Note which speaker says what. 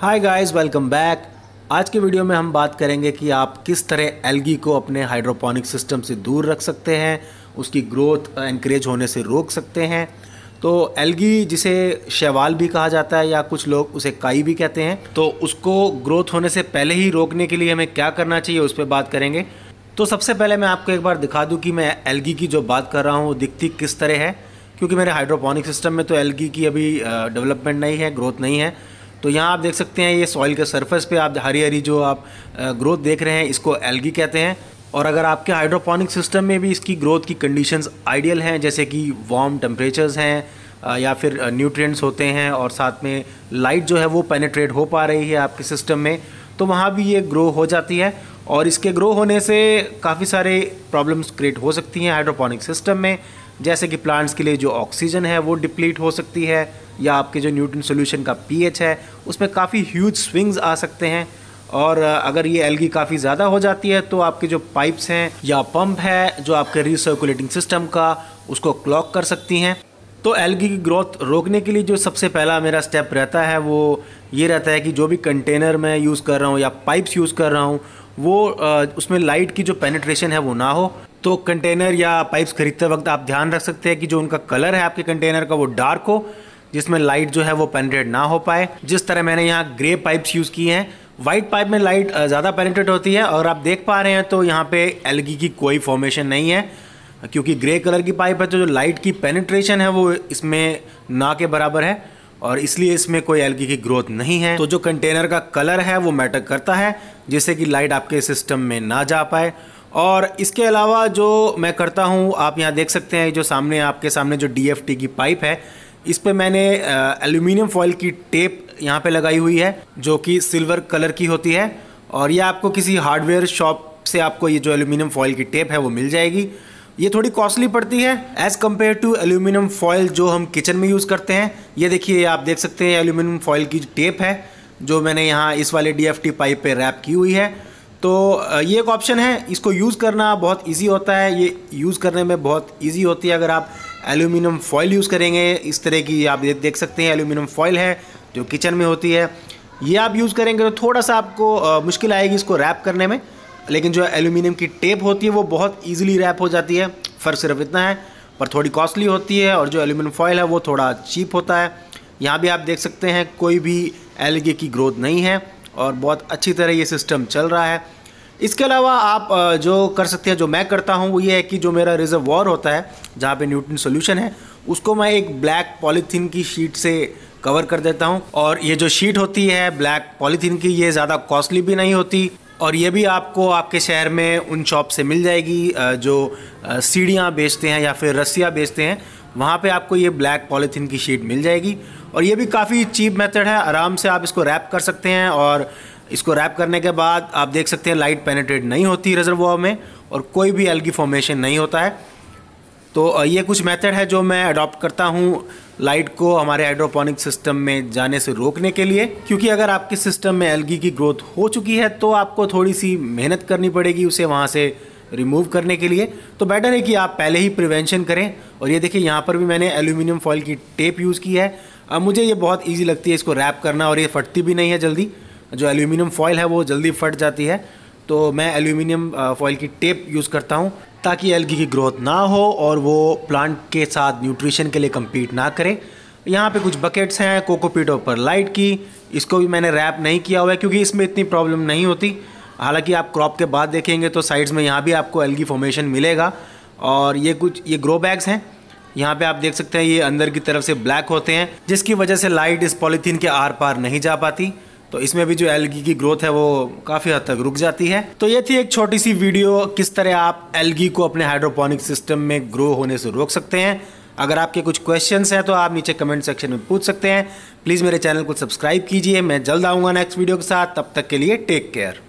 Speaker 1: hi guys welcome back आज के video में हम बात करेंगे कि आप किस तरह एल्गी को अपने हाइड्रोपोनिक सिस्टम से दूर रख सकते हैं उसकी ग्रोथ एनकरेज होने से रोक सकते हैं तो एल्गी जिसे शैवाल भी कहा जाता है या कुछ लोग उसे काई भी कहते हैं तो उसको ग्रोथ होने से पहले ही रोकने के लिए हमें क्या करना चाहिए उस पर बात करेंगे तो सबसे पहले मैं आपको एक बार दिखा दूँ कि मैं एलगी की जो बात कर रहा हूँ वो दिखती किस तरह है क्योंकि मेरे हाइड्रोपोनिक सिस्टम में तो एलगी की अभी डेवलपमेंट नहीं है ग्रोथ नहीं है तो यहाँ आप देख सकते हैं ये सॉइल के सरफेस पे आप हरी हरी जो आप ग्रोथ देख रहे हैं इसको एल्गी कहते हैं और अगर आपके हाइड्रोपोनिक सिस्टम में भी इसकी ग्रोथ की कंडीशंस आइडियल हैं जैसे कि वार्म टेम्परेचर्स हैं या फिर न्यूट्रिएंट्स होते हैं और साथ में लाइट जो है वो पेनेट्रेट हो पा रही है आपके सिस्टम में तो वहाँ भी ये ग्रो हो जाती है और इसके ग्रो होने से काफ़ी सारे प्रॉब्लम्स क्रिएट हो सकती हैं हाइड्रोपोनिक सिस्टम में जैसे कि प्लांट्स के लिए जो ऑक्सीजन है वो डिप्लीट हो सकती है या आपके जो न्यूट्रन सोल्यूशन का पी है उसमें काफ़ी ह्यूज स्विंग्स आ सकते हैं और अगर ये एलगी काफ़ी ज़्यादा हो जाती है तो आपके जो पाइप्स हैं या पंप है जो आपके रिसर्कुलेटिंग सिस्टम का उसको क्लॉक कर सकती हैं तो एल्गी की ग्रोथ रोकने के लिए जो सबसे पहला मेरा स्टेप रहता है वो ये रहता है कि जो भी कंटेनर मैं यूज़ कर रहा हूँ या पाइप्स यूज़ कर रहा हूँ वो उसमें लाइट की जो पेनिट्रेशन है वो ना हो तो कंटेनर या पाइप्स खरीदते वक्त आप ध्यान रख सकते हैं कि जो उनका कलर है आपके कंटेनर का वो डार्क हो जिसमें लाइट जो है वो पेनिट्रेट ना हो पाए जिस तरह मैंने यहाँ ग्रे पाइप्स यूज़ की हैं वाइट पाइप में लाइट ज़्यादा पेनिट्रेट होती है और आप देख पा रहे हैं तो यहाँ पे एलगी की कोई फॉर्मेशन नहीं है क्योंकि ग्रे कलर की पाइप है तो जो लाइट की पेनिट्रेशन है वो इसमें ना के बराबर है और इसलिए इसमें कोई एलगी की ग्रोथ नहीं है तो जो कंटेनर का कलर है वो मैटर करता है जिससे कि लाइट आपके सिस्टम में ना जा पाए और इसके अलावा जो मैं करता हूँ आप यहाँ देख सकते हैं जो सामने आपके सामने जो डी की पाइप है इस पर मैंने एल्यूमिनियम फॉइल की टेप यहाँ पे लगाई हुई है जो कि सिल्वर कलर की होती है और ये आपको किसी हार्डवेयर शॉप से आपको ये जो एल्यूमिनियम फॉइल की टेप है वो मिल जाएगी ये थोड़ी कॉस्टली पड़ती है as compared to aluminium foil जो हम किचन में यूज़ करते हैं ये देखिए आप देख सकते हैं एल्यूमिनियम फॉयल की टेप है जो मैंने यहाँ इस वाले डी पाइप पर रैप की हुई है तो ये एक ऑप्शन है इसको यूज़ करना बहुत इजी होता है ये यूज़ करने में बहुत इजी होती है अगर आप एल्यूमिनियम फॉयल यूज़ करेंगे इस तरह की आप देख सकते हैं एल्यूमिनियम फॉयल है जो किचन में होती है ये आप यूज़ करेंगे तो थोड़ा सा आपको मुश्किल आएगी इसको रैप करने में लेकिन जो एल्यूमिनियम की टेप होती है वो बहुत ईजिली रैप हो जाती है फ़र्क सिर्फ इतना है पर थोड़ी कॉस्टली होती है और जो एल्यूमिनियम फॉयल है वो थोड़ा चीप होता है यहाँ भी आप देख सकते हैं कोई भी एलगे की ग्रोथ नहीं है और बहुत अच्छी तरह ये सिस्टम चल रहा है इसके अलावा आप जो कर सकते हैं जो मैं करता हूँ वो ये है कि जो मेरा रिजर्व होता है जहाँ पे न्यूट्रन सोल्यूशन है उसको मैं एक ब्लैक पॉलीथीन की शीट से कवर कर देता हूँ और ये जो शीट होती है ब्लैक पॉलीथीन की ये ज़्यादा कॉस्टली भी नहीं होती और ये भी आपको आपके शहर में उन शॉप से मिल जाएगी जो सीढ़ियाँ बेचते हैं या फिर रस्सियाँ बेचते हैं वहाँ पे आपको ये ब्लैक पॉलीथीन की शीट मिल जाएगी और ये भी काफ़ी चीप मेथड है आराम से आप इसको रैप कर सकते हैं और इसको रैप करने के बाद आप देख सकते हैं लाइट पेनेट्रेट नहीं होती रिजर्वा में और कोई भी एल्गी फॉर्मेशन नहीं होता है तो ये कुछ मेथड है जो मैं अडॉप्ट करता हूँ लाइट को हमारे हाइड्रोपोनिक सिस्टम में जाने से रोकने के लिए क्योंकि अगर आपके सिस्टम में एलगी की ग्रोथ हो चुकी है तो आपको थोड़ी सी मेहनत करनी पड़ेगी उसे वहाँ से रिमूव करने के लिए तो बेटर है कि आप पहले ही प्रिवेंशन करें और ये देखिए यहाँ पर भी मैंने एल्यूमिनियम फॉइल की टेप यूज़ की है अब मुझे ये बहुत ईजी लगती है इसको रैप करना और ये फटती भी नहीं है जल्दी जो एल्यूमिनियम फॉइल है वो जल्दी फट जाती है तो मैं एल्यूमिनियम फॉइल की टेप यूज़ करता हूँ ताकि एल्गी की ग्रोथ ना हो और वो प्लांट के साथ न्यूट्रिशन के लिए कम्पीट ना करें यहाँ पे कुछ बकेट्स हैं कोकोपीट पर लाइट की इसको भी मैंने रैप नहीं किया हुआ है क्योंकि इसमें इतनी प्रॉब्लम नहीं होती हालांकि आप क्रॉप के बाद देखेंगे तो साइड्स में यहाँ भी आपको एल्गी फॉर्मेशन मिलेगा और ये कुछ ये ग्रो बैग्स हैं यहाँ पे आप देख सकते हैं ये अंदर की तरफ से ब्लैक होते हैं जिसकी वजह से लाइट इस पॉलीथीन के आर पार नहीं जा पाती तो इसमें भी जो एलगी की ग्रोथ है वो काफ़ी हद तक रुक जाती है तो ये थी एक छोटी सी वीडियो किस तरह आप एलगी को अपने हाइड्रोपोनिक सिस्टम में ग्रो होने से रोक सकते हैं अगर आपके कुछ क्वेश्चन हैं तो आप नीचे कमेंट सेक्शन में पूछ सकते हैं प्लीज़ मेरे चैनल को सब्सक्राइब कीजिए मैं जल्द आऊँगा नेक्स्ट वीडियो के साथ तब तक के लिए टेक केयर